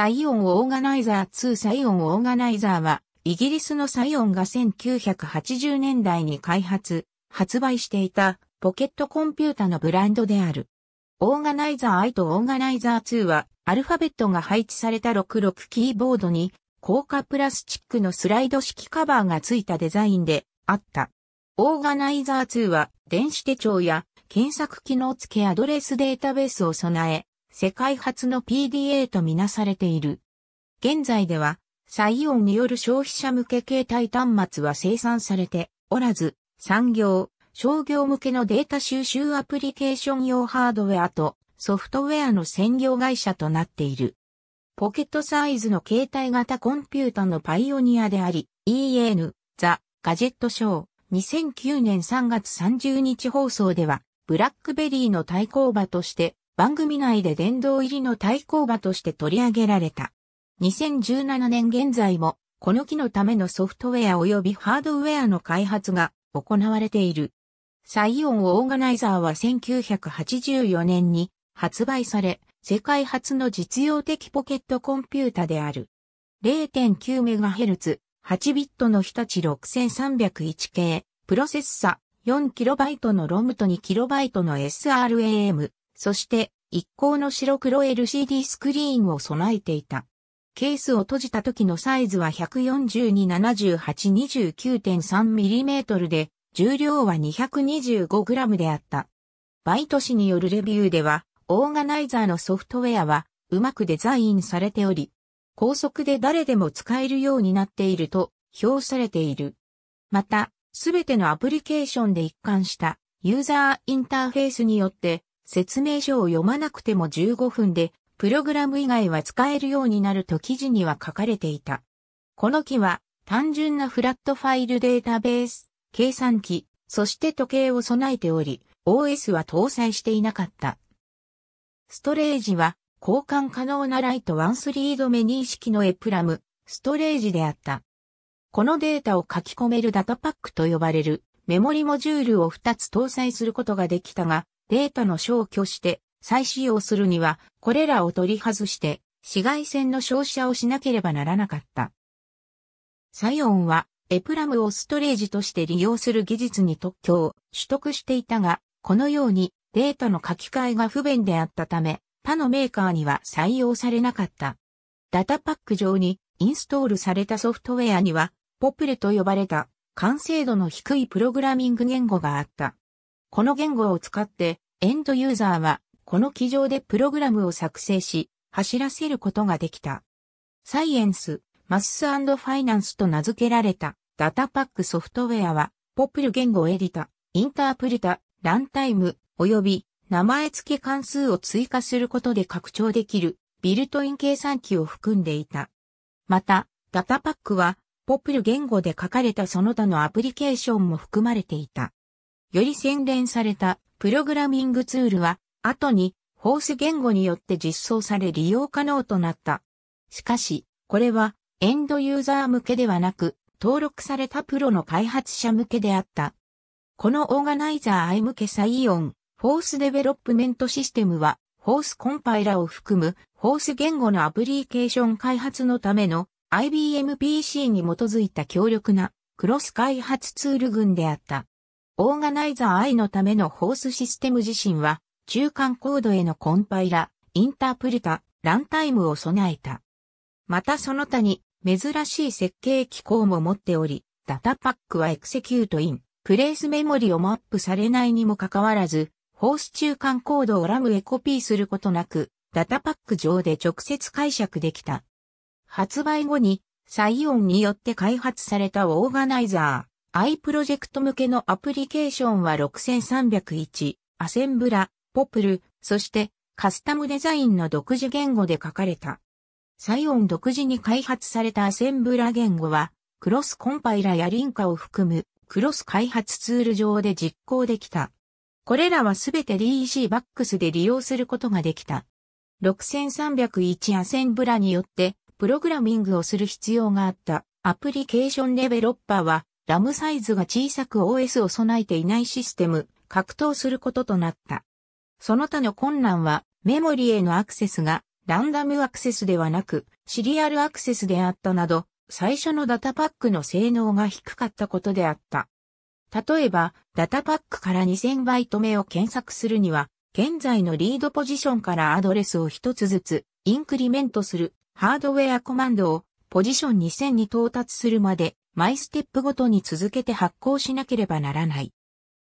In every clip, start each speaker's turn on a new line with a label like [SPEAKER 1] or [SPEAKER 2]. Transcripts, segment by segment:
[SPEAKER 1] サイオンオーガナイザー2サイオンオーガナイザーは、イギリスのサイオンが1980年代に開発、発売していたポケットコンピュータのブランドである。オーガナイザー i とオーガナイザー2は、アルファベットが配置された66キーボードに、硬化プラスチックのスライド式カバーが付いたデザインであった。オーガナイザー2は電子手帳や検索機能付けアドレスデータベースを備え、世界初の PDA とみなされている。現在では、サイオンによる消費者向け携帯端末は生産されておらず、産業、商業向けのデータ収集アプリケーション用ハードウェアとソフトウェアの専業会社となっている。ポケットサイズの携帯型コンピュータのパイオニアであり、EN、ザ・ガジェットショー、2009年3月30日放送では、ブラックベリーの対抗馬として、番組内で殿堂入りの対抗馬として取り上げられた。2017年現在も、この機のためのソフトウェア及びハードウェアの開発が行われている。サイオンオーガナイザーは1984年に発売され、世界初の実用的ポケットコンピュータである。0.9MHz、8ビットの日立 6301K、プロセッサ 4KB のロムと 2KB の SRAM、そして一行の白黒 LCD スクリーンを備えていた。ケースを閉じた時のサイズは 142-78-29.3mm で、重量は 225g であった。バイト氏によるレビューでは、オーガナイザーのソフトウェアはうまくデザインされており、高速で誰でも使えるようになっていると評されている。また、すべてのアプリケーションで一貫したユーザーインターフェースによって説明書を読まなくても15分で、プログラム以外は使えるようになると記事には書かれていた。この機は、単純なフラットファイルデータベース、計算機、そして時計を備えており、OS は搭載していなかった。ストレージは、交換可能なライトワンスリード目認識のエプラム、ストレージであった。このデータを書き込めるダタパックと呼ばれるメモリモジュールを2つ搭載することができたが、データの消去して再使用するには、これらを取り外して、紫外線の照射をしなければならなかった。サイオンは、エプラムをストレージとして利用する技術に特許を取得していたが、このようにデータの書き換えが不便であったため、他のメーカーには採用されなかった。ダタパック上にインストールされたソフトウェアには、ポプレと呼ばれた完成度の低いプログラミング言語があった。この言語を使って、エンドユーザーは、この機上でプログラムを作成し、走らせることができた。サイエンス、マスファイナンスと名付けられたダタパックソフトウェアは、ポプル言語エディタ、インタープルタ、ランタイム、及び名前付け関数を追加することで拡張できるビルトイン計算機を含んでいた。また、ダタパックは、ポプル言語で書かれたその他のアプリケーションも含まれていた。より洗練されたプログラミングツールは、後にホース言語によって実装され利用可能となった。しかし、これはエンドユーザー向けではなく、登録されたプロの開発者向けであった。このオーガナイザー I 向けサイオン、フォースデベロップメントシステムは、ホースコンパイラを含む、ホース言語のアプリケーション開発のための IBM PC に基づいた強力なクロス開発ツール群であった。オーガナイザー I のためのホースシステム自身は、中間コードへのコンパイラ、インタープルタ、ランタイムを備えた。またその他に、珍しい設計機構も持っており、ダタパックはエクセキュートイン、プレイスメモリをマップされないにもかかわらず、ホース中間コードをラムへコピーすることなく、ダタパック上で直接解釈できた。発売後に、サイオンによって開発されたオーガナイザー。i プロジェクト向けのアプリケーションは6301、アセンブラ、ポプル、そしてカスタムデザインの独自言語で書かれた。サイオン独自に開発されたアセンブラ言語は、クロスコンパイラやリンカを含むクロス開発ツール上で実行できた。これらはすべて DEC バックスで利用することができた。6301アセンブラによってプログラミングをする必要があったアプリケーションデベロッパーはラムサイズが小さく OS を備えていないシステム、格闘することとなった。その他の困難は、メモリへのアクセスが、ランダムアクセスではなく、シリアルアクセスであったなど、最初のダタパックの性能が低かったことであった。例えば、ダタパックから2000バイト目を検索するには、現在のリードポジションからアドレスを一つずつ、インクリメントする、ハードウェアコマンドを、ポジション2000に到達するまで、毎ステップごとに続けて発行しなければならない。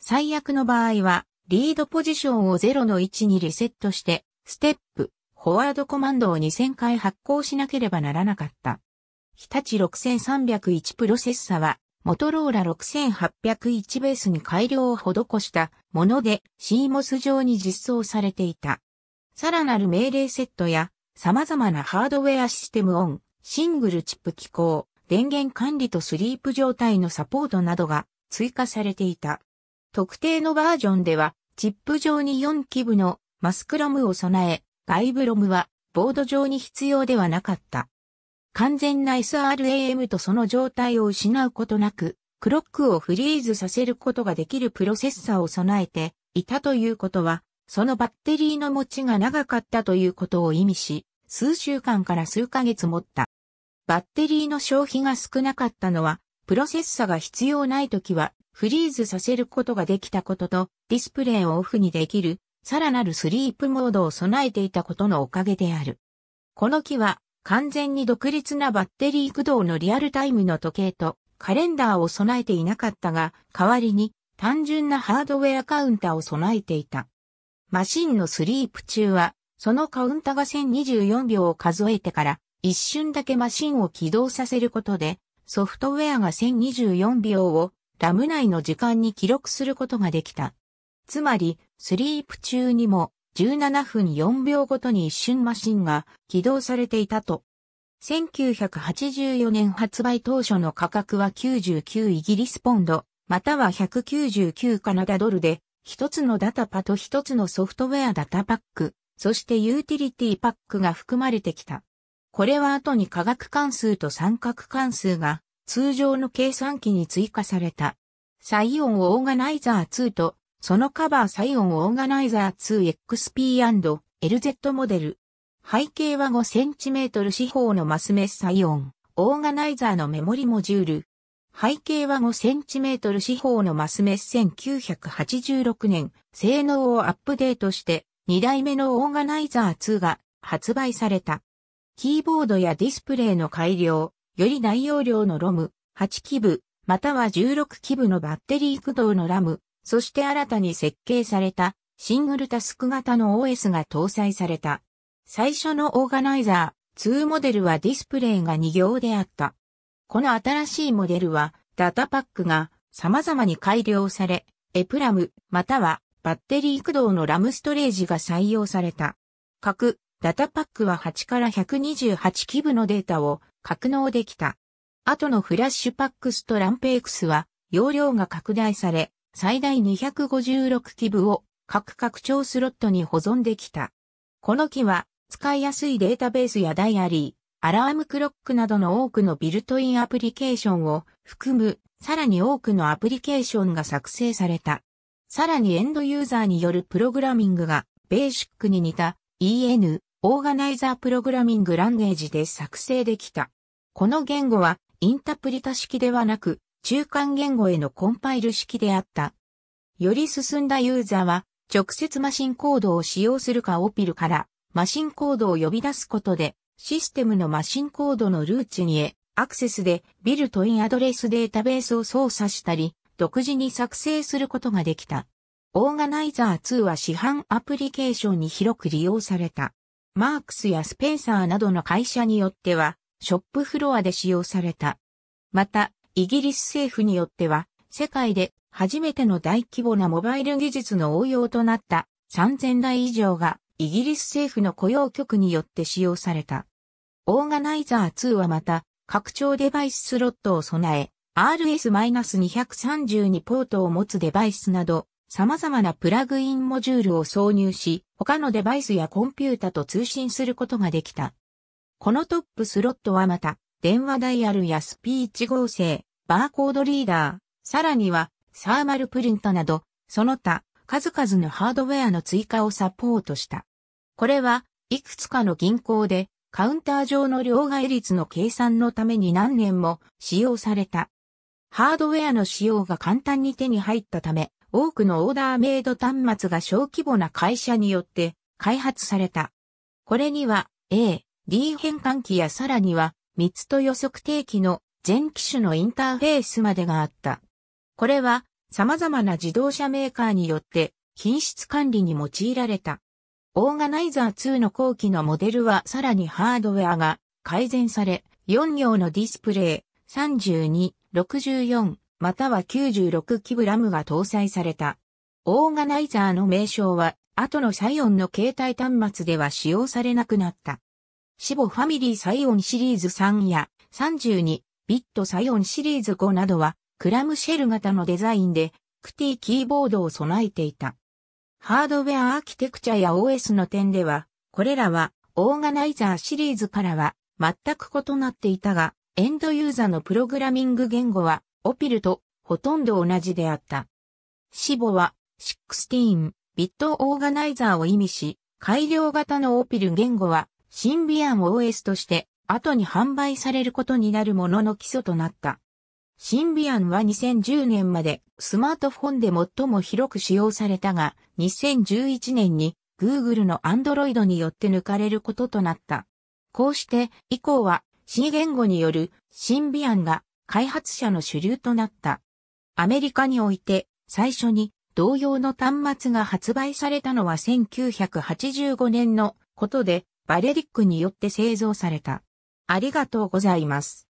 [SPEAKER 1] 最悪の場合は、リードポジションを0の位置にリセットして、ステップ、フォワードコマンドを2000回発行しなければならなかった。日立6301プロセッサは、モトローラ6801ベースに改良を施したもので CMOS 上に実装されていた。さらなる命令セットや様々なハードウェアシステムオン、シングルチップ機構、電源管理とスリープ状態のサポートなどが追加されていた。特定のバージョンでは、チップ上に4基部のマスクロムを備え、外部ロムはボード上に必要ではなかった。完全な SRAM とその状態を失うことなく、クロックをフリーズさせることができるプロセッサーを備えていたということは、そのバッテリーの持ちが長かったということを意味し、数週間から数ヶ月持った。バッテリーの消費が少なかったのは、プロセッサが必要ない時はフリーズさせることができたことと、ディスプレイをオフにできる、さらなるスリープモードを備えていたことのおかげである。この機は、完全に独立なバッテリー駆動のリアルタイムの時計とカレンダーを備えていなかったが、代わりに単純なハードウェアカウンターを備えていた。マシンのスリープ中は、そのカウンタが1024秒を数えてから一瞬だけマシンを起動させることで、ソフトウェアが1024秒をラム内の時間に記録することができた。つまり、スリープ中にも17分4秒ごとに一瞬マシンが起動されていたと。1984年発売当初の価格は99イギリスポンド、または199カナダドルで、一つのダタパと一つのソフトウェアダタパック、そしてユーティリティパックが含まれてきた。これは後に化学関数と三角関数が通常の計算機に追加された。サイオンオーガナイザー2と、そのカバーサイオンオーガナイザー 2XP&LZ モデル。背景は 5cm 四方のマスメサイオン、オーガナイザーのメモリモジュール。背景は 5cm 四方のマスメス1986年、性能をアップデートして、2代目のオーガナイザー2が発売された。キーボードやディスプレイの改良、より大容量のロム、8基部、または16基部のバッテリー駆動のラム、そして新たに設計されたシングルタスク型の OS が搭載された。最初のオーガナイザー2モデルはディスプレイが2行であった。この新しいモデルはダタパックが様々に改良され、エプラムまたはバッテリー駆動のラムストレージが採用された。各ダタパックは8から128基部のデータを格納できた。後のフラッシュパックスとランペイクスは容量が拡大され、最大256基部を各拡張スロットに保存できた。この機は使いやすいデータベースやダイアリー、アラームクロックなどの多くのビルトインアプリケーションを含む、さらに多くのアプリケーションが作成された。さらにエンドユーザーによるプログラミングがベーシックに似た EN オーガナイザープログラミングランゲージで作成できた。この言語はインタプリタ式ではなく中間言語へのコンパイル式であった。より進んだユーザーは直接マシンコードを使用するかオピルからマシンコードを呼び出すことでシステムのマシンコードのルーチにへアクセスでビルトインアドレスデータベースを操作したり独自に作成することができた。オーガナイザー2は市販アプリケーションに広く利用された。マークスやスペンサーなどの会社によっては、ショップフロアで使用された。また、イギリス政府によっては、世界で初めての大規模なモバイル技術の応用となった3000台以上がイギリス政府の雇用局によって使用された。オーガナイザー2はまた、拡張デバイススロットを備え、RS-232 ポートを持つデバイスなど、様々なプラグインモジュールを挿入し、他のデバイスやコンピュータと通信することができた。このトップスロットはまた、電話ダイヤルやスピーチ合成、バーコードリーダー、さらには、サーマルプリントなど、その他、数々のハードウェアの追加をサポートした。これは、いくつかの銀行で、カウンター上の両替率の計算のために何年も使用された。ハードウェアの使用が簡単に手に入ったため、多くのオーダーメイド端末が小規模な会社によって開発された。これには A、D 変換器やさらには密と予測定期の全機種のインターフェースまでがあった。これは様々な自動車メーカーによって品質管理に用いられた。オーガナイザー2の後期のモデルはさらにハードウェアが改善され、4行のディスプレイ、32、64、または9 6キグラムが搭載された。オーガナイザーの名称は、後のサイオンの携帯端末では使用されなくなった。シボファミリーサイオンシリーズ3や32ビットサイオンシリーズ5などは、クラムシェル型のデザインで、クティキーボードを備えていた。ハードウェアアーキテクチャや OS の点では、これらはオーガナイザーシリーズからは全く異なっていたが、エンドユーザーのプログラミング言語はオピルとほとんど同じであった。シボは、16ビットオーガナイザーを意味し、改良型のオピル言語は、シンビアン OS として、後に販売されることになるものの基礎となった。シンビアンは2010年までスマートフォンで最も広く使用されたが、2011年に Google の Android によって抜かれることとなった。こうして、以降は C 言語によるシンビアンが開発者の主流となった。アメリカにおいて最初に同様の端末が発売されたのは1985年のことでバレリックによって製造された。ありがとうございます。